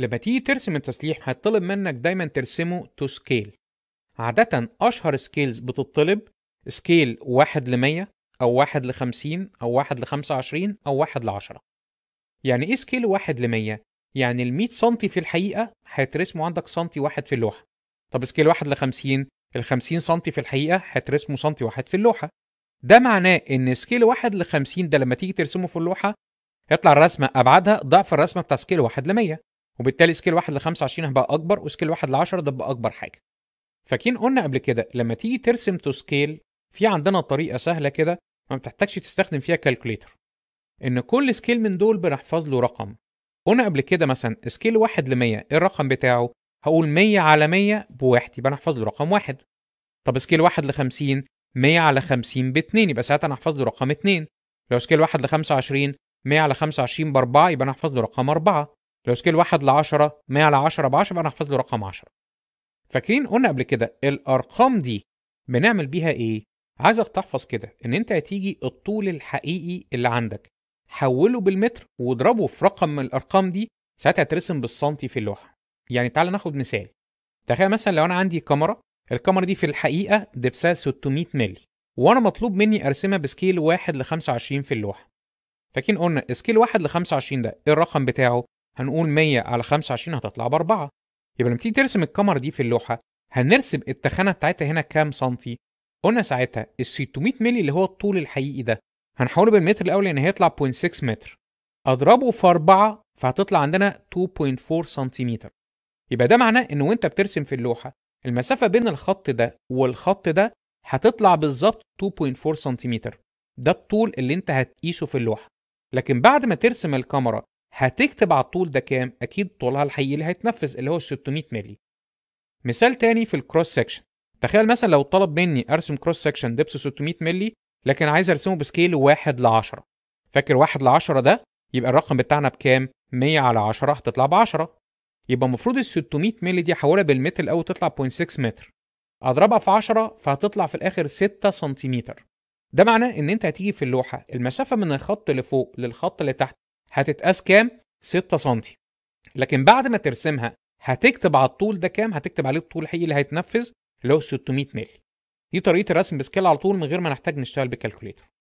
لما تيجي ترسم التسليح هيطلب منك دايما ترسمه تو سكيل عادة أشهر سكيلز بتطلب سكيل 1 ل 100 أو 1 ل 50 أو 1 ل 25 أو 1 ل 10 يعني إيه سكيل 1 ل 100؟ يعني ال 100 سم في الحقيقة هيترسموا عندك سم واحد في اللوحة طب سكيل واحد ل 50 ال 50 سم في الحقيقة هيترسموا سم واحد في اللوحة ده معناه إن سكيل واحد ل 50 ده لما تيجي ترسمه في اللوحة يطلع الرسمة أبعادها ضعف الرسمة بتاع سكيل واحد ل 100 وبالتالي سكيل 1 ل 25 هبقى اكبر وسكيل 1 ل 10 ده بقى اكبر حاجه فاكرين قلنا قبل كده لما تيجي ترسم تو سكيل في عندنا طريقه سهله كده ما بتحتاجش تستخدم فيها كالكوليتر ان كل سكيل من دول بنحفظ له رقم قلنا قبل كده مثلا سكيل 1 ل 100 ايه الرقم بتاعه هقول 100 على 100 بواحد يبقى انا احفظ له رقم واحد طب سكيل 1 ل 50 100 على 50 ب 2 يبقى ساعتها انا احفظ له رقم 2 لو سكيل 1 ل 25 100 على 25 ب 4 يبقى انا احفظ له رقم 4 لو سكيل 1 ل 10 100 على 10 ب 10 يبقى انا هحفظ له رقم 10 فاكرين قلنا قبل كده الارقام دي بنعمل بيها ايه عايزك تحفظ كده ان انت هتيجي الطول الحقيقي اللي عندك حوله بالمتر واضربه في رقم من الارقام دي ساعتها ترسم بالسنتي في اللوحه يعني تعال ناخد مثال تخيل مثلا لو انا عندي كاميرا الكاميرا دي في الحقيقه دبسها 600 مللي وانا مطلوب مني ارسمها بسكيل 1 ل 25 في اللوحه فاكرين قلنا سكيل 1 ل 25 ده ايه الرقم بتاعه هنقول 100 على 25 هتطلع ب 4 يبقى لما تيجي ترسم الكمر دي في اللوحة هنرسم التخانة بتاعتها هنا كام سنتي قلنا ساعتها ال 600 مللي اللي هو الطول الحقيقي ده هنحوله بالمتر الأول لأن هيطلع 0.6 متر أضربه في 4 فهتطلع عندنا 2.4 سنتيمتر يبقى ده معناه إن وأنت بترسم في اللوحة المسافة بين الخط ده والخط ده هتطلع بالظبط 2.4 سنتيمتر ده الطول اللي أنت هتقيسه في اللوحة لكن بعد ما ترسم الكاميرا هتكتب على الطول ده كام اكيد طولها الحقيقي اللي هيتنفذ اللي هو 600 مللي مثال تاني في الكروس سكشن تخيل مثلا لو طلب مني ارسم كروس سكشن دبس 600 مللي لكن عايز ارسمه بسكيل 1 ل 10 فاكر 1 ل 10 ده يبقى الرقم بتاعنا بكام 100 على 10 هتطلع ب 10 يبقى المفروض ال 600 مللي دي احولها بالمتر الاول تطلع 0.6 متر اضربها في 10 فهتطلع في الاخر 6 سنتيمتر ده معناه ان انت هتيجي في اللوحه المسافه من الخط اللي فوق للخط اللي تحت هتتقاس كام 6 سم لكن بعد ما ترسمها هتكتب على الطول ده كام هتكتب عليه الطول الحقيقي اللي هيتنفذ اللي هو 600 مللي دي طريقه الرسم بسكيل على طول من غير ما نحتاج نشتغل بكالكوليتر